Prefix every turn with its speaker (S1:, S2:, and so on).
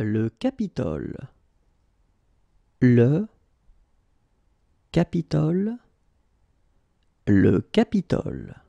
S1: le
S2: Capitole. Le Capitole. Le Capitole.